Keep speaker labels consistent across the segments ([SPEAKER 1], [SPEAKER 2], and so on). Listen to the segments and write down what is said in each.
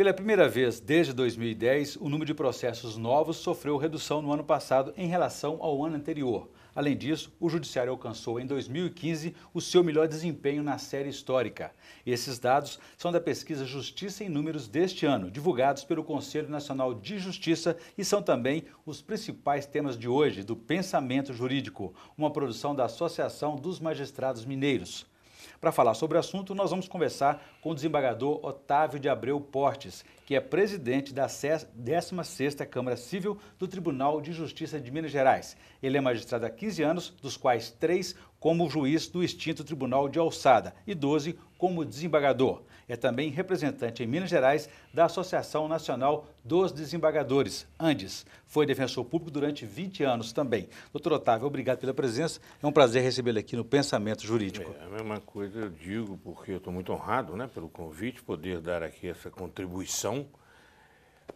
[SPEAKER 1] Pela primeira vez desde 2010, o número de processos novos sofreu redução no ano passado em relação ao ano anterior. Além disso, o Judiciário alcançou em 2015 o seu melhor desempenho na série histórica. Esses dados são da pesquisa Justiça em Números deste ano, divulgados pelo Conselho Nacional de Justiça e são também os principais temas de hoje do Pensamento Jurídico, uma produção da Associação dos Magistrados Mineiros. Para falar sobre o assunto, nós vamos conversar com o desembargador Otávio de Abreu Portes, que é presidente da 16ª Câmara Civil do Tribunal de Justiça de Minas Gerais. Ele é magistrado há 15 anos, dos quais 3 como juiz do extinto Tribunal de Alçada e 12 como desembargador. É também representante em Minas Gerais da Associação Nacional dos Desembargadores, ANDES. Foi defensor público durante 20 anos também. Doutor Otávio, obrigado pela presença. É um prazer recebê-lo aqui no Pensamento Jurídico. É, a é mesma coisa
[SPEAKER 2] eu digo, porque eu estou muito honrado né, pelo convite, poder dar aqui essa contribuição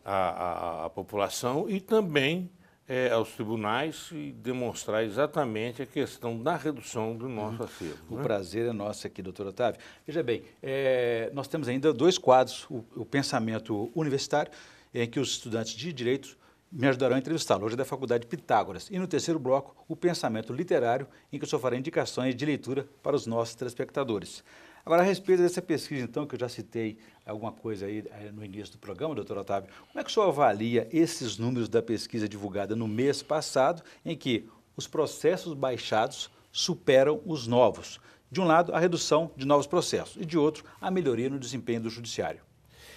[SPEAKER 2] à, à, à população e também é, aos tribunais e
[SPEAKER 1] demonstrar exatamente a questão da redução do nosso uhum. acervo. O né? prazer é nosso aqui, doutor Otávio. Veja bem, é, nós temos ainda dois quadros, o, o pensamento universitário, em que os estudantes de direito me ajudarão a entrevistá-lo. Hoje é da Faculdade Pitágoras. E no terceiro bloco, o pensamento literário, em que eu só farei indicações de leitura para os nossos telespectadores. Agora, a respeito dessa pesquisa, então, que eu já citei alguma coisa aí eh, no início do programa, doutor Otávio, como é que o senhor avalia esses números da pesquisa divulgada no mês passado, em que os processos baixados superam os novos? De um lado, a redução de novos processos e, de outro, a melhoria no desempenho do judiciário.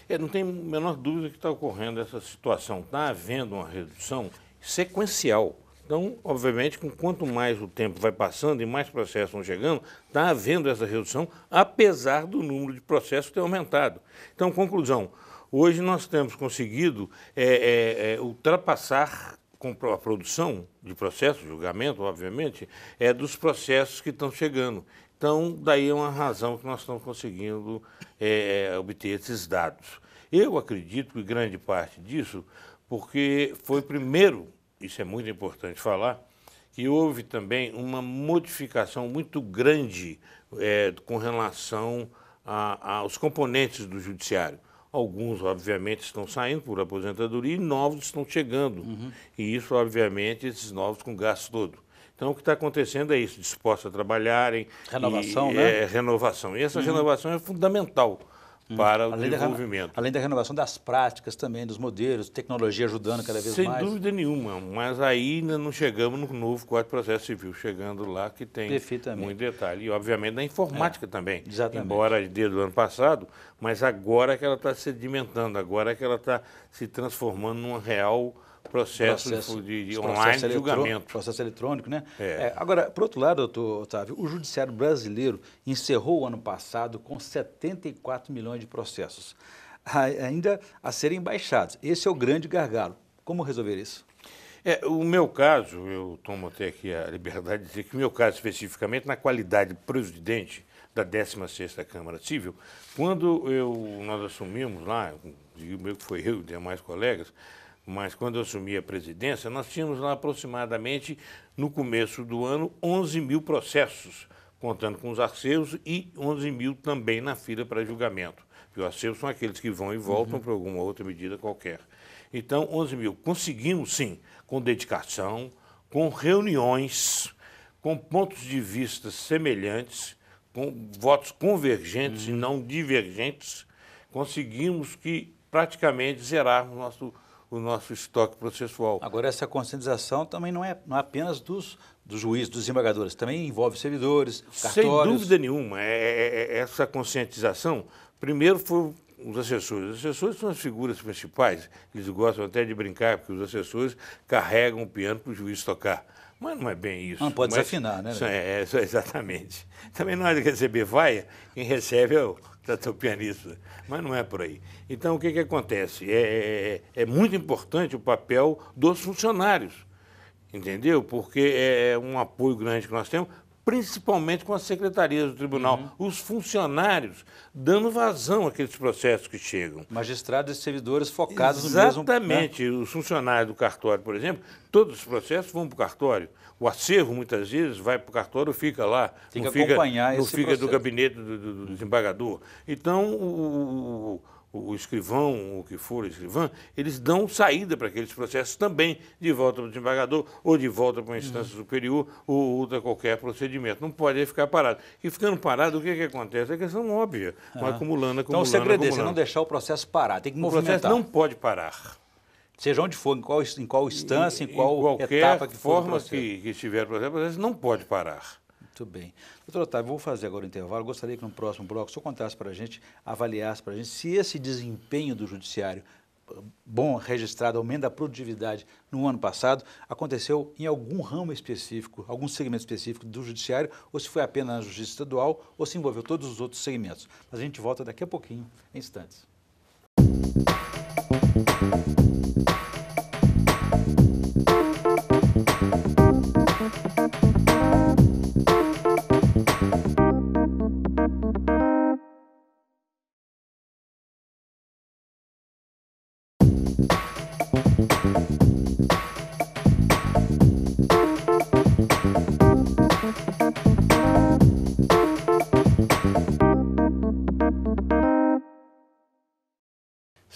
[SPEAKER 1] É, não tem a menor dúvida
[SPEAKER 2] que está ocorrendo essa situação. Está havendo uma redução sequencial. Então, obviamente, com quanto mais o tempo vai passando e mais processos vão chegando, está havendo essa redução, apesar do número de processos ter aumentado. Então, conclusão, hoje nós temos conseguido é, é, é ultrapassar com a produção de processos, julgamento, obviamente, é dos processos que estão chegando. Então, daí é uma razão que nós estamos conseguindo é, é, obter esses dados. Eu acredito que grande parte disso, porque foi primeiro, isso é muito importante falar, que houve também uma modificação muito grande é, com relação aos componentes do judiciário. Alguns, obviamente, estão saindo por aposentadoria e novos estão chegando. Uhum. E isso, obviamente, esses novos com gasto todo. Então, o que está acontecendo é isso, dispostos a trabalharem. Renovação, e, né? É, renovação.
[SPEAKER 1] E essa uhum. renovação é fundamental uhum. para o além desenvolvimento. Da, além da renovação das práticas também, dos modelos, tecnologia ajudando cada vez Sem mais. Sem dúvida nenhuma, mas aí ainda não chegamos
[SPEAKER 2] no novo Código de Processo Civil, chegando lá que tem muito detalhe. E, obviamente, na informática é, também. Exatamente. Embora desde o ano passado, mas agora é que ela está sedimentando, agora é que ela está
[SPEAKER 1] se transformando numa real processo, processo de, de online processo julgamento. Processo eletrônico, né? É. É, agora, por outro lado, doutor Otávio, o judiciário brasileiro encerrou o ano passado com 74 milhões de processos ainda a serem baixados. Esse é o grande gargalo. Como resolver isso? É, o meu caso, eu
[SPEAKER 2] tomo até aqui a liberdade de dizer que o meu caso especificamente, na qualidade presidente da 16ª Câmara Civil, quando eu, nós assumimos lá, o meu que foi eu e demais colegas, mas quando eu assumi a presidência, nós tínhamos lá aproximadamente, no começo do ano, 11 mil processos, contando com os arceus, e 11 mil também na fila para julgamento. Porque os arceus são aqueles que vão e voltam uhum. alguma outra medida qualquer. Então, 11 mil. Conseguimos, sim, com dedicação, com reuniões, com pontos de vista semelhantes, com votos convergentes uhum. e não divergentes, conseguimos que praticamente
[SPEAKER 1] zerarmos nosso o nosso estoque processual. Agora, essa conscientização também não é, não é apenas dos, dos juízes, dos embargadores, também envolve servidores, cartórios. Sem dúvida nenhuma, é é, é,
[SPEAKER 2] é, essa conscientização, primeiro foi os assessores. Os assessores são as figuras principais, eles gostam até de brincar, porque os assessores carregam o piano para o juiz tocar. Mas não é bem isso. Não pode desafinar, né? É, é, é, exatamente. Também na hora de receber vaia, quem recebe é o já sou pianista, mas não é por aí. Então, o que, que acontece? É, é, é muito importante o papel dos funcionários, entendeu? Porque é, é um apoio grande que nós temos principalmente com as secretarias do tribunal, uhum. os funcionários dando vazão àqueles processos que chegam. Magistrados e servidores focados Exatamente. no mesmo... Né? Exatamente. Né? Os funcionários do cartório, por exemplo, todos os processos vão para o cartório. O acervo, muitas vezes, vai para o cartório fica lá. Tem que acompanhar fica, esse Não fica processo. do gabinete do, do, do desembargador. Então, o, o o escrivão, o que for o escrivã, eles dão saída para aqueles processos também, de volta para o desembargador ou de volta para uma instância uhum. superior ou outra qualquer procedimento. Não pode ficar parado. E ficando parado, o que, que acontece?
[SPEAKER 1] É questão óbvia, uhum. vai acumulando, acumulando, Então o segredo é, é não deixar o processo parar, tem que o movimentar. O processo não pode parar. Seja onde for, em qual, em qual instância, em qual em qualquer etapa que for forma que, que estiver o processo, o processo não pode parar. Muito bem. Doutor Otávio, vou fazer agora o intervalo. Gostaria que no próximo bloco o senhor contasse para a gente, avaliasse para a gente se esse desempenho do judiciário bom registrado, aumento da produtividade no ano passado, aconteceu em algum ramo específico, algum segmento específico do judiciário, ou se foi apenas na justiça estadual, ou se envolveu todos os outros segmentos. Mas a gente volta daqui a pouquinho, em instantes. Música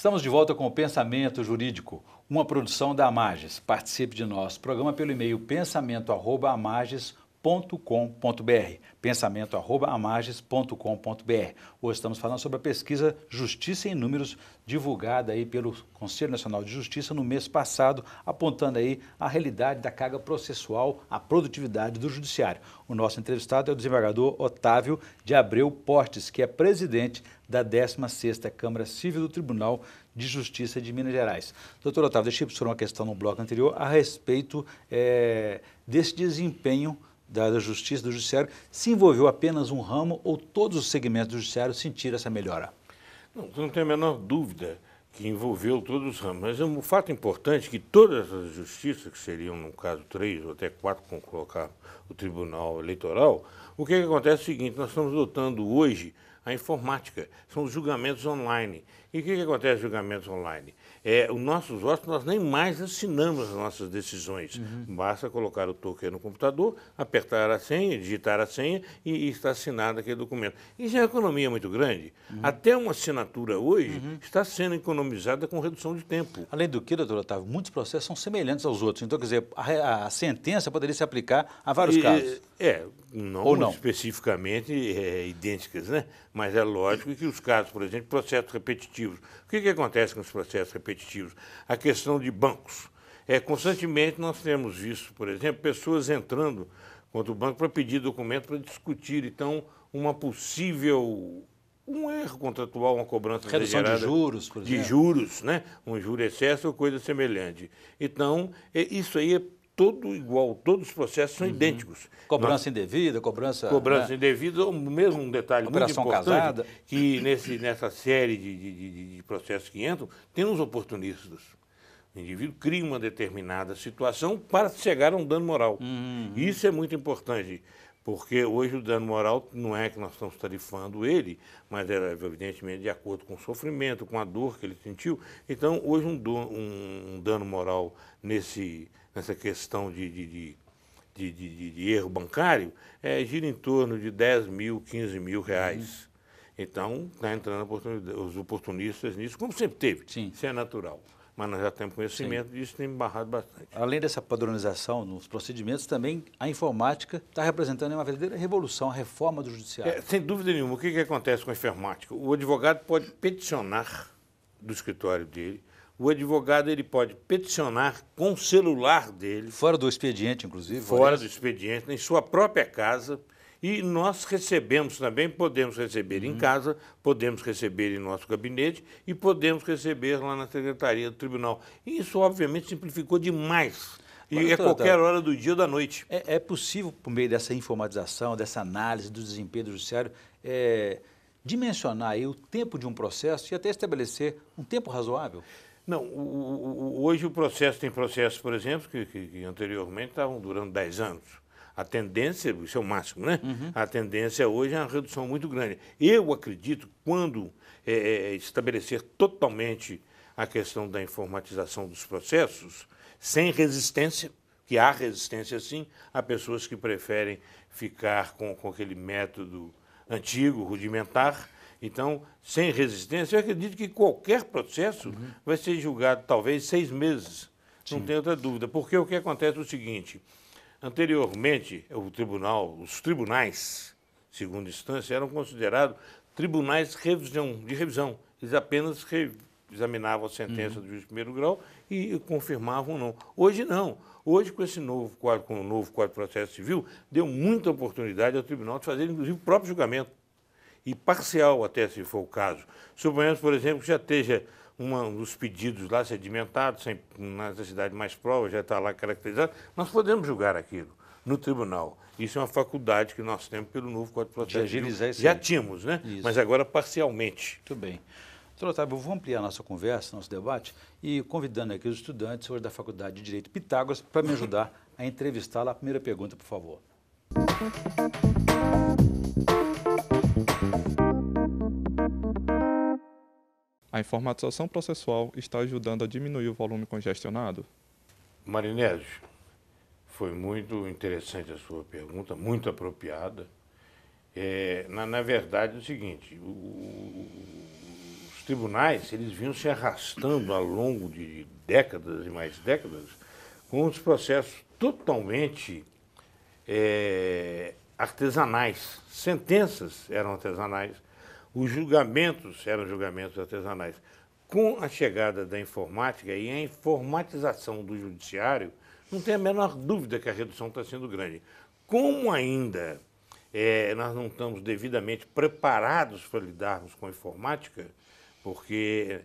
[SPEAKER 1] Estamos de volta com o Pensamento Jurídico, uma produção da Amages. Participe de nosso programa pelo e-mail pensamento@amages.com.br. pensamento@amages.com.br. Hoje estamos falando sobre a pesquisa Justiça em Números divulgada aí pelo Conselho Nacional de Justiça no mês passado, apontando aí a realidade da carga processual, a produtividade do judiciário. O nosso entrevistado é o desembargador Otávio de Abreu Portes, que é presidente da 16ª Câmara Civil do Tribunal de Justiça de Minas Gerais. Doutor Otávio, deixei para o senhor uma questão no bloco anterior a respeito é, desse desempenho da Justiça, do Judiciário, se envolveu apenas um ramo ou todos os segmentos do Judiciário sentiram essa melhora? Não, não tenho a menor dúvida que envolveu
[SPEAKER 2] todos os ramos. Mas é um fato importante que todas as justiças, que seriam, no caso, três ou até quatro, como colocar o Tribunal Eleitoral, o que, é que acontece é o seguinte, nós estamos lutando hoje a informática, são os julgamentos online. E o que, que acontece julgamentos online? É, os nossos votos, nós nem mais assinamos as nossas decisões. Uhum. Basta colocar o token no computador, apertar a senha, digitar a senha e, e está assinado aquele documento. Isso
[SPEAKER 1] é uma economia muito grande. Uhum. Até uma assinatura hoje uhum. está sendo economizada com redução de tempo. Além do que, doutor Otávio, muitos processos são semelhantes aos outros. Então, quer dizer, a, a sentença poderia se aplicar a vários e, casos. É, não, Ou não?
[SPEAKER 2] especificamente é, é, idênticas, né? Mas é lógico que os casos, por exemplo, processos repetitivos. O que, que acontece com os processos repetitivos? A questão de bancos. É, constantemente nós temos visto, por exemplo, pessoas entrando contra o banco para pedir documento para discutir, então, uma possível um erro contratual, uma cobrança Redução de juros, por exemplo. De juros, né? Um juro excesso ou coisa semelhante. Então, é, isso aí é todo igual, todos os processos são uhum. idênticos. Cobrança Nós, indevida, cobrança. Cobrança né? indevida, ou mesmo um detalhe Operação muito importante, casada. que nesse, nessa série de, de, de processos que entram, tem uns oportunistas. O indivíduo cria uma determinada situação para chegar a um dano moral. Uhum. Isso é muito importante. Porque hoje o dano moral não é que nós estamos tarifando ele, mas era é, evidentemente de acordo com o sofrimento, com a dor que ele sentiu. Então, hoje, um, do, um, um dano moral nesse, nessa questão de, de, de, de, de erro bancário é, gira em torno de 10 mil, 15 mil reais. Uhum. Então, está entrando os oportunistas nisso, como sempre teve. Sim. Isso é natural.
[SPEAKER 1] Mas nós já temos conhecimento Sim. disso, tem barrado bastante. Além dessa padronização nos procedimentos, também a informática está representando uma verdadeira revolução, a reforma do judiciário. É, sem dúvida nenhuma. O que,
[SPEAKER 2] que acontece com a informática? O advogado pode peticionar do escritório dele o advogado ele pode peticionar com o celular dele. Fora do expediente, inclusive. Fora do expediente, em sua própria casa. E nós recebemos também, podemos receber uhum. em casa, podemos receber em nosso gabinete e podemos receber lá na secretaria do tribunal. E isso, obviamente, simplificou demais. E Mas, é doutor, qualquer doutor,
[SPEAKER 1] hora do dia ou da noite. É, é, possível, por meio dessa informatização, dessa análise do desempenho do judiciário, é, dimensionar o tempo de um processo e até estabelecer um tempo razoável?
[SPEAKER 2] Não, o, o, hoje o processo tem processos, por exemplo, que, que, que anteriormente estavam durando 10 anos. A tendência, isso é o máximo, né? Uhum. A tendência hoje é uma redução muito grande. Eu acredito quando é, é, estabelecer totalmente a questão da informatização dos processos, sem resistência, que há resistência sim, a pessoas que preferem ficar com, com aquele método antigo, rudimentar, então, sem resistência, eu acredito que qualquer processo uhum. vai ser julgado talvez seis meses. Sim. Não tem outra dúvida. Porque o que acontece é o seguinte: anteriormente, o tribunal, os tribunais, segunda instância, eram considerados tribunais revisão, de revisão. Eles apenas examinavam a sentença uhum. do juiz de primeiro grau e confirmavam ou não. Hoje não. Hoje, com esse novo quadro, com o novo quadro de processo civil, deu muita oportunidade ao tribunal de fazer, inclusive, o próprio julgamento e parcial, até se for o caso. Suponhamos, por exemplo, que já esteja uma, dos pedidos lá sedimentados, sem necessidade de mais provas, já está lá caracterizado, nós podemos julgar aquilo no tribunal. Isso é uma faculdade que nós temos pelo novo Código de Processo Civil. Já tínhamos, né? Isso. Mas
[SPEAKER 1] agora parcialmente. Muito bem. Doutor Otávio, vou ampliar nossa conversa, nosso debate, e convidando aqui os estudantes hoje da Faculdade de Direito Pitágoras para me ajudar a entrevistá-la. A primeira pergunta, por favor. A informatização processual está ajudando a diminuir o volume congestionado?
[SPEAKER 2] Marinésio, foi muito interessante a sua pergunta, muito apropriada. É, na, na, verdade, é o seguinte, o, o, os tribunais eles vinham se arrastando ao longo de décadas e mais décadas com os processos totalmente é, artesanais. Sentenças eram artesanais, os julgamentos eram julgamentos artesanais. Com a chegada da informática e a informatização do judiciário, não tem a menor dúvida que a redução está sendo grande. Como ainda é, nós não estamos devidamente preparados para lidarmos com a informática, porque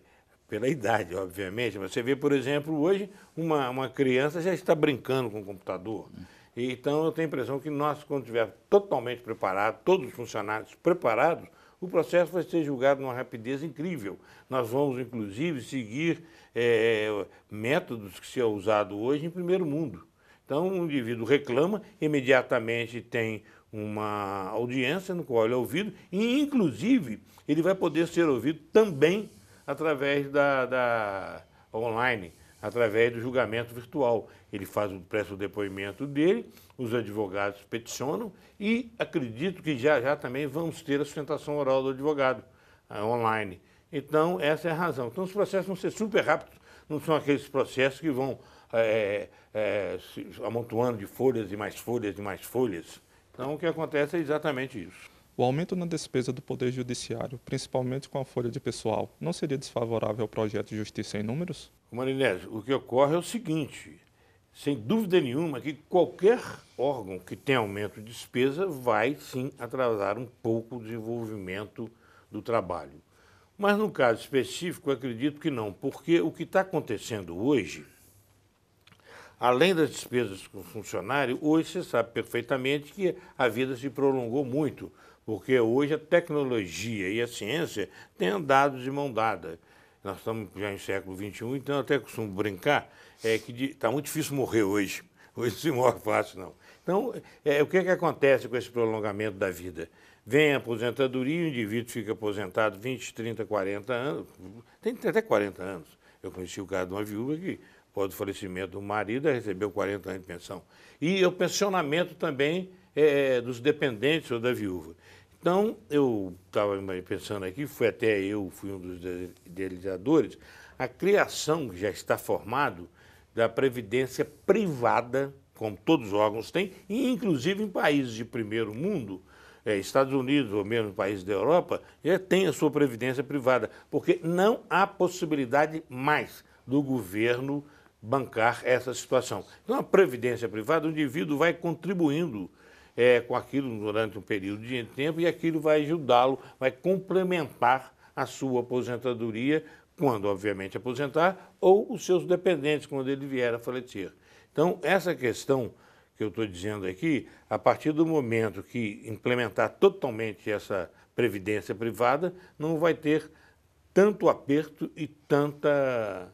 [SPEAKER 2] pela idade, obviamente, mas você vê, por exemplo, hoje uma, uma criança já está brincando com o computador. Então eu tenho a impressão que nós, quando estivermos totalmente preparados todos os funcionários preparados, o processo vai ser julgado numa rapidez incrível. Nós vamos, inclusive, seguir é, métodos que se é usado hoje em primeiro mundo. Então, o indivíduo reclama, imediatamente tem uma audiência no qual ele é ouvido e, inclusive, ele vai poder ser ouvido também através da, da online através do julgamento virtual. Ele faz o presta o depoimento dele, os advogados peticionam e acredito que já já também vamos ter a sustentação oral do advogado ah, online. Então, essa é a razão. Então, os processos vão ser super rápidos, não são aqueles processos que vão é, é, amontoando de folhas e mais folhas e mais folhas. Então, o que acontece é exatamente isso. O aumento na despesa do Poder Judiciário, principalmente com a folha de pessoal, não seria desfavorável ao projeto de justiça em números? Marinés, o que ocorre é o seguinte: sem dúvida nenhuma que qualquer órgão que tem aumento de despesa vai sim atrasar um pouco o desenvolvimento do trabalho. Mas no caso específico, acredito que não, porque o que está acontecendo hoje, além das despesas com funcionário, hoje você sabe perfeitamente que a vida se prolongou muito porque hoje a tecnologia e a ciência têm andado de mão dada. Nós estamos já em século XXI, então eu até costumo brincar é que está muito difícil morrer hoje. Hoje se morre fácil, não. Então, é, o que, é que acontece com esse prolongamento da vida? Vem a aposentadoria, o indivíduo fica aposentado 20, 30, 40 anos, tem até 40 anos. Eu conheci o caso de uma viúva que, após o falecimento do marido, recebeu 40 anos de pensão. E o pensionamento também é, é, dos dependentes ou da viúva. Então, eu estava pensando aqui, foi até eu, fui um dos idealizadores, a criação que já está formado da previdência privada, como todos os órgãos têm, e inclusive em países de primeiro mundo, é, Estados Unidos ou mesmo países da Europa, já tem a sua previdência privada, porque não há possibilidade mais do governo bancar essa situação. Então, a previdência privada, o indivíduo vai contribuindo é, com aquilo durante um período de tempo e aquilo vai ajudá-lo, vai complementar a sua aposentadoria, quando, obviamente, aposentar, ou os seus dependentes, quando ele vier a falecer. Então, essa questão que eu estou dizendo aqui, a partir do momento que implementar totalmente essa previdência privada, não vai ter tanto aperto e tanta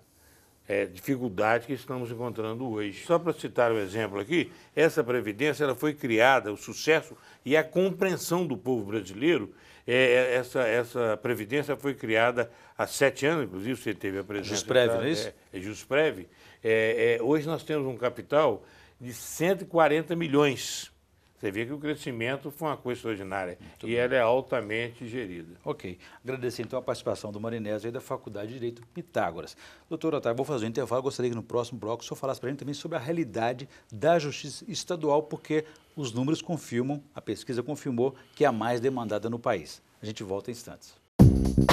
[SPEAKER 2] é, dificuldade que estamos encontrando hoje. Só para citar um exemplo aqui, essa Previdência ela foi criada, o sucesso e a compreensão do povo brasileiro, é, é essa, essa Previdência foi criada há sete anos, inclusive você teve a presença... Jusprev, não é isso? É, é Jusprev. É, é, hoje nós temos um capital de 140 milhões você vê que o crescimento foi uma coisa extraordinária Muito e bem. ela é altamente gerida.
[SPEAKER 1] Ok. Agradecer então a participação do Marinés aí da Faculdade de Direito Pitágoras. Doutor Otávio, vou fazer um intervalo. Gostaria que no próximo bloco o senhor falasse para a gente também sobre a realidade da justiça estadual, porque os números confirmam, a pesquisa confirmou, que é a mais demandada no país. A gente volta em instantes. Música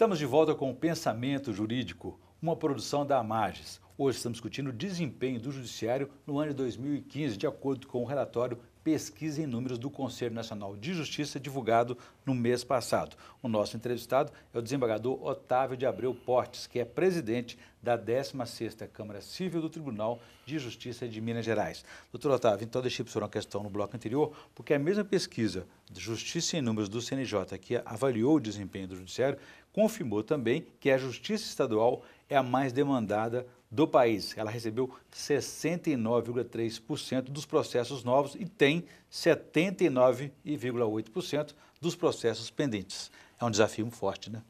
[SPEAKER 1] Estamos de volta com o Pensamento Jurídico, uma produção da Amages. Hoje estamos discutindo o desempenho do Judiciário no ano de 2015, de acordo com o relatório Pesquisa em Números do Conselho Nacional de Justiça, divulgado no mês passado. O nosso entrevistado é o desembargador Otávio de Abreu Portes, que é presidente da 16ª Câmara Civil do Tribunal de Justiça de Minas Gerais. Doutor Otávio, então deixei para o senhor uma questão no bloco anterior, porque a mesma pesquisa de Justiça em Números do CNJ, que avaliou o desempenho do Judiciário, confirmou também que a Justiça Estadual é a mais demandada do país. Ela recebeu 69,3% dos processos novos e tem 79,8% dos processos pendentes. É um desafio forte, né?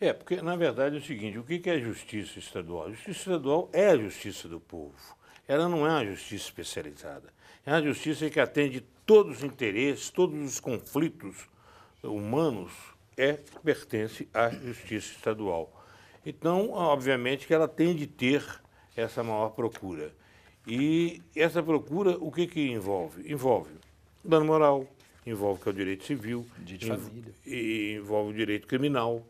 [SPEAKER 1] É, porque na verdade é o seguinte: o que é justiça estadual? A justiça
[SPEAKER 2] estadual é a justiça do povo. Ela não é uma justiça especializada. É uma justiça que atende todos os interesses, todos os conflitos humanos, é pertence à justiça estadual. Então, obviamente que ela tem de ter essa maior procura. E essa procura, o que, que envolve? Envolve dano moral, envolve que é o direito civil, direito família. E envolve o direito criminal.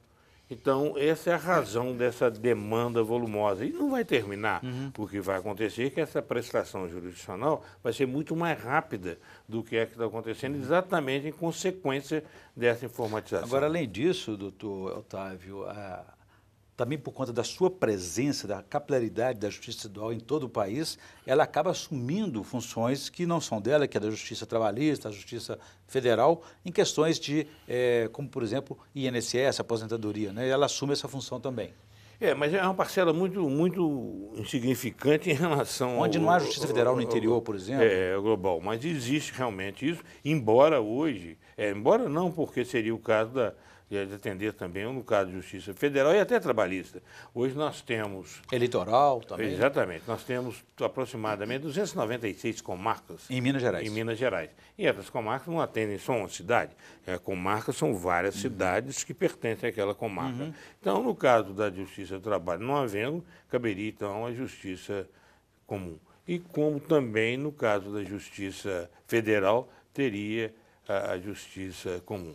[SPEAKER 2] Então, essa é a razão dessa demanda volumosa. E não vai terminar. Uhum. vai acontecer que essa prestação jurisdicional vai ser muito mais rápida do que é que está acontecendo, uhum. exatamente em consequência dessa informatização. Agora,
[SPEAKER 1] além disso, doutor Otávio, a, também por conta da sua presença, da capilaridade da justiça estadual em todo o país, ela acaba assumindo funções que não são dela, que é da justiça trabalhista, da justiça federal, em questões de, é, como por exemplo, INSS, aposentadoria, né? ela assume essa função também.
[SPEAKER 2] É, mas é uma parcela muito, muito insignificante em relação Onde ao, não há justiça federal ao, no interior, por exemplo. É,
[SPEAKER 1] é, global. Mas
[SPEAKER 2] existe realmente isso, embora hoje, é, embora não, porque seria o caso da, é de atender também, no caso de Justiça Federal e até trabalhista. Hoje nós temos. Eleitoral também. Exatamente. Nós temos aproximadamente 296 comarcas. Em Minas Gerais. Em Minas Gerais. E essas comarcas não atendem só uma cidade. É, comarcas são várias uhum. cidades que pertencem àquela comarca. Uhum. Então, no caso da Justiça do Trabalho não havendo, caberia então a Justiça Comum. E como também no caso da Justiça Federal teria a Justiça Comum.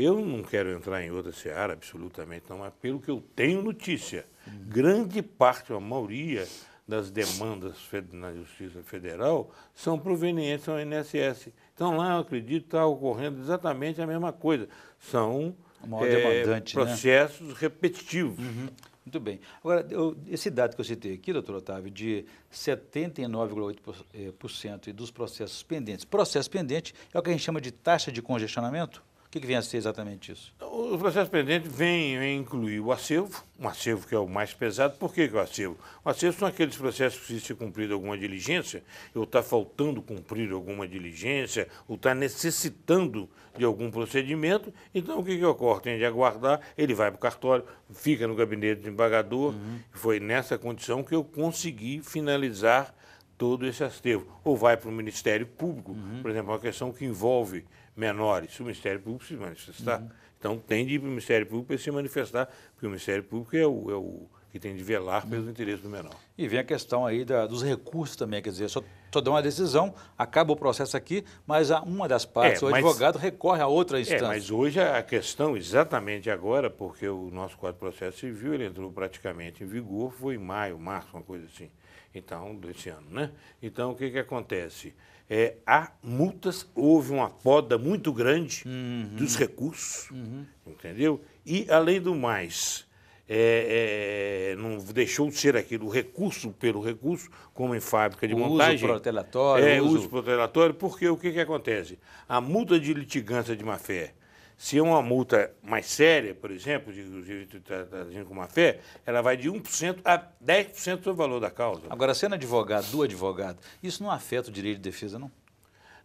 [SPEAKER 2] Eu não quero entrar em outra seara, absolutamente não, mas pelo que eu tenho notícia, grande parte, a maioria das demandas na Justiça Federal são provenientes do INSS. Então lá eu acredito está ocorrendo exatamente a mesma coisa. São
[SPEAKER 1] é, processos né? repetitivos. Uhum. Muito bem. Agora, eu, esse dado que eu citei aqui, doutor Otávio, de 79,8% eh, dos processos pendentes. Processo pendente é o que a gente chama de taxa de congestionamento? O que, que vem a ser exatamente isso?
[SPEAKER 2] Então, o processo pendente vem incluir o acervo, um acervo que é o mais pesado. Por que, que o acervo? O acervo são aqueles processos que, precisam ser cumprida alguma diligência, ou está faltando cumprir alguma diligência, ou está necessitando de algum procedimento, então o que, que ocorre? Tem de aguardar, ele vai para o cartório, fica no gabinete do embargador. Uhum. Foi nessa condição que eu consegui finalizar todo esse acervo. Ou vai para o Ministério Público, uhum. por exemplo, uma questão que envolve menores, se o Ministério Público se manifestar. Uhum. Então tem de ir para o Ministério Público para se manifestar, porque o Ministério Público é o, é o que tem de velar pelo uhum. interesse
[SPEAKER 1] do menor. E vem a questão aí da, dos recursos também, quer dizer, só, só dá uma decisão, acaba o processo aqui, mas uma das é, partes, é, o advogado, recorre a outra instância. É, mas hoje a questão,
[SPEAKER 2] exatamente agora, porque o nosso quadro de processo civil ele entrou praticamente em vigor, foi em maio, março, uma coisa assim, então, desse ano, né? Então, o que, que acontece? é, há multas, houve uma poda muito grande uhum. dos recursos, uhum. entendeu? E, além do mais, é, é, não deixou de ser aquilo, o recurso pelo recurso, como em fábrica de o montagem. Uso protelatório. É, uso, uso protelatório, porque o que, que acontece? A multa de litigância de má-fé se é uma multa mais séria, por exemplo, de direito de tá, tá com má fé, ela vai de 1% a 10% do valor da causa. Agora, sendo advogado, do advogado, isso não afeta o direito de defesa, não?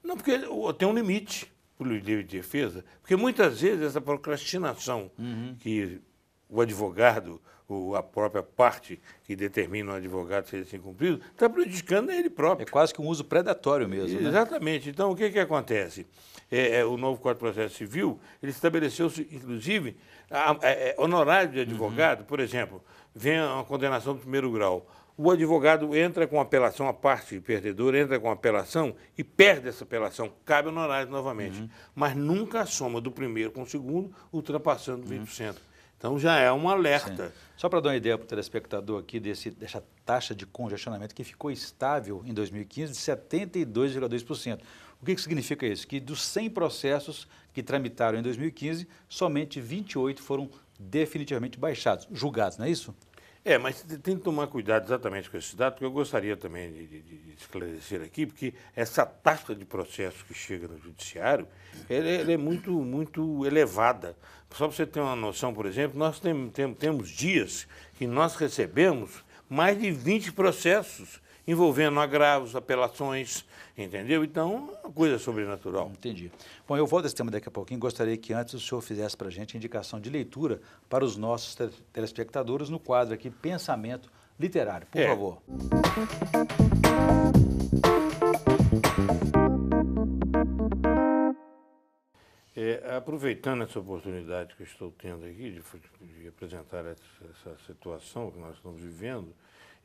[SPEAKER 2] Não, porque tem um limite para o direito de defesa, porque muitas vezes essa procrastinação uhum. que o advogado, ou a própria parte que determina o advogado se ele tem cumprido, está prejudicando ele próprio. É quase que um uso predatório mesmo. Né? Exatamente. Então, o que, que acontece? É, é, o novo Código de Processo Civil, ele estabeleceu, inclusive, a, a, a é, honorário de advogado, uhum. por exemplo, vem uma condenação do primeiro grau. O advogado entra com apelação, a parte perdedora entra com apelação e perde essa apelação, cabe honorário novamente. Uhum. Mas nunca a soma do primeiro com o segundo, ultrapassando
[SPEAKER 1] uhum. 20%. Então já é um alerta. Sim. Só para dar uma ideia para o telespectador aqui desse, dessa taxa de congestionamento que ficou estável em 2015 de 72,2%. O que, que significa isso? Que dos 100 processos que tramitaram em 2015, somente 28 foram definitivamente baixados, julgados, não é isso? É, mas tem que tomar cuidado
[SPEAKER 2] exatamente com esse dado, porque eu gostaria também de, de, de esclarecer aqui, porque essa taxa de processos que chega no judiciário, ela, é, ela é muito, muito elevada. Só para você ter uma noção, por exemplo, nós tem, tem, temos dias que nós recebemos mais de 20 processos envolvendo agravos, apelações, entendeu? Então,
[SPEAKER 1] coisa sobrenatural. Entendi. Bom, eu volto a esse tema daqui a pouquinho. Gostaria que antes o senhor fizesse para a gente indicação de leitura para os nossos telespectadores no quadro aqui Pensamento Literário. Por é. favor.
[SPEAKER 2] É, aproveitando essa oportunidade que eu estou tendo aqui de, de apresentar essa, essa situação que nós estamos vivendo,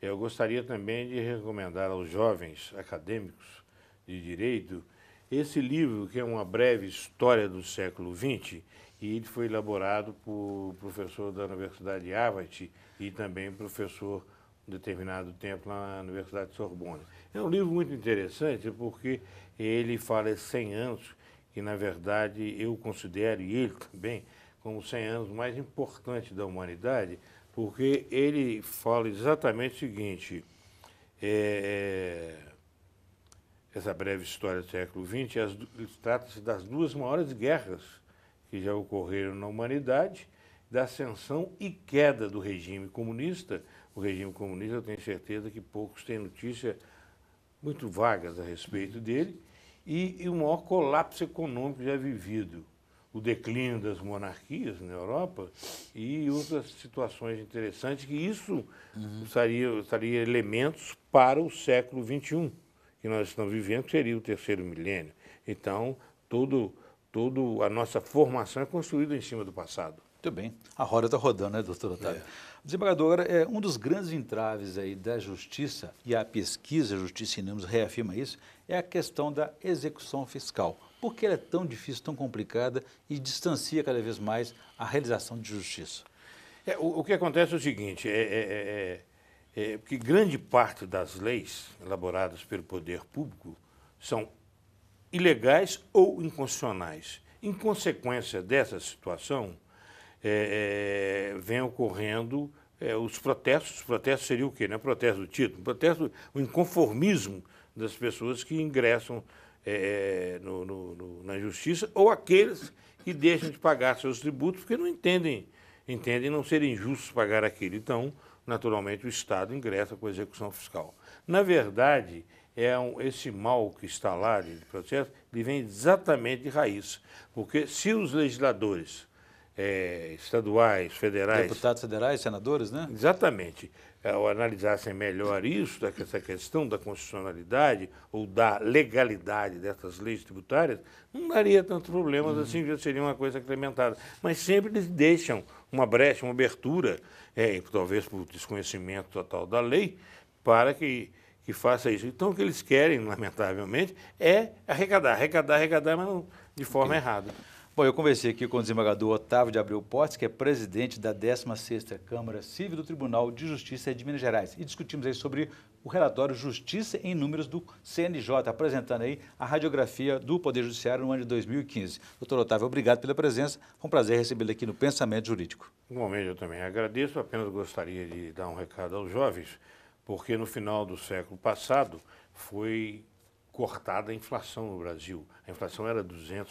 [SPEAKER 2] eu gostaria também de recomendar aos jovens acadêmicos de direito esse livro, que é uma breve história do século XX, e ele foi elaborado por professor da Universidade de Harvard e também professor um determinado tempo na Universidade de Sorbonne. É um livro muito interessante porque ele fala 100 anos, que na verdade eu considero, e ele também, como 100 anos mais importantes da humanidade, porque ele fala exatamente o seguinte: é, é essa breve história do século XX trata-se das duas maiores guerras que já ocorreram na humanidade, da ascensão e queda do regime comunista. O regime comunista, eu tenho certeza que poucos têm notícia muito vagas a respeito dele, e, e o maior colapso econômico já vivido o declínio das monarquias na Europa e outras situações interessantes que isso uhum. elementos para o século XXI que nós estamos vivendo, que seria o terceiro milênio. Então, toda tudo a nossa formação é construída em cima do passado.
[SPEAKER 1] Muito bem. A roda está rodando, né, doutor Otávio? É. Desembargadora, é, um dos grandes entraves aí da justiça, e a pesquisa Justiça e Números reafirma isso, é a questão da execução fiscal. Por que ela é tão difícil, tão complicada e distancia cada vez mais a realização de justiça? É, o, o, que acontece é o seguinte, é, é, é,
[SPEAKER 2] que grande parte das leis elaboradas pelo poder público são ilegais ou inconstitucionais. Em consequência dessa situação, é, vem ocorrendo os protestos. Os protestos seriam o quê? Não é protesto do título, protesto, o inconformismo das pessoas que ingressam é, é, no, no, no, na justiça, ou aqueles que deixam de pagar seus tributos porque não entendem, entendem não serem justos pagar aquilo. Então, naturalmente, o Estado ingressa com a execução fiscal. Na verdade, é um, esse mal que está lá de processo, ele vem exatamente de raiz. Porque se os legisladores é, estaduais, federais. Deputados federais, senadores, né? Exatamente. É, ao analisassem melhor isso, essa questão da constitucionalidade ou da legalidade dessas leis tributárias, não daria tantos problemas uhum. assim, já seria uma coisa incrementada Mas sempre eles deixam uma brecha, uma abertura, é, talvez por desconhecimento total da lei, para que, que faça isso. Então, o que eles querem, lamentavelmente, é arrecadar,
[SPEAKER 1] arrecadar, arrecadar, mas não, de forma okay. errada. Bom, eu conversei aqui com o desembargador Otávio de Abreu Portes, que é presidente da 16ª Câmara Civil do Tribunal de Justiça de Minas Gerais. E discutimos aí sobre o relatório Justiça em Números do CNJ, apresentando aí a radiografia do Poder Judiciário no ano de 2015. Doutor Otávio, obrigado pela presença. Foi um prazer recebê-lo aqui no Pensamento Jurídico.
[SPEAKER 2] Igualmente, eu também agradeço. Apenas gostaria de dar um recado aos jovens, porque no final do século passado foi cortada a inflação no Brasil. A inflação era 200%,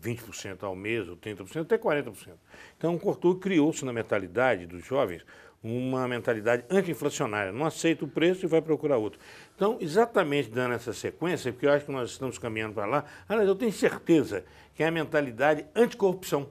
[SPEAKER 2] 20% é, ao mês, ou 30%, até 40%. Então, cortou, criou-se na mentalidade dos jovens uma mentalidade anti-inflacionária. Não aceita o preço e vai procurar outro. Então, exatamente dando essa sequência, porque eu acho que nós estamos caminhando para lá, eu tenho certeza que é a mentalidade anticorrupção.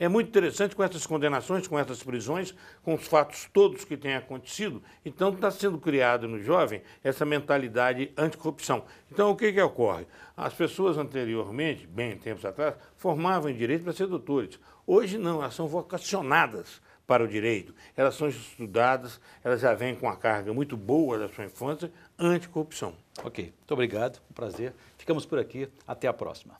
[SPEAKER 2] É muito interessante com essas condenações, com essas prisões, com os fatos todos que têm acontecido. Então, está sendo criado no jovem essa mentalidade anticorrupção. Então, o que, que ocorre? As pessoas anteriormente, bem tempos atrás, formavam em direito para ser doutores. Hoje, não, elas são vocacionadas para o direito. Elas são estudadas, elas já vêm com a carga
[SPEAKER 1] muito boa da sua infância, anticorrupção. Ok, muito obrigado, um prazer. Ficamos por aqui, até a próxima.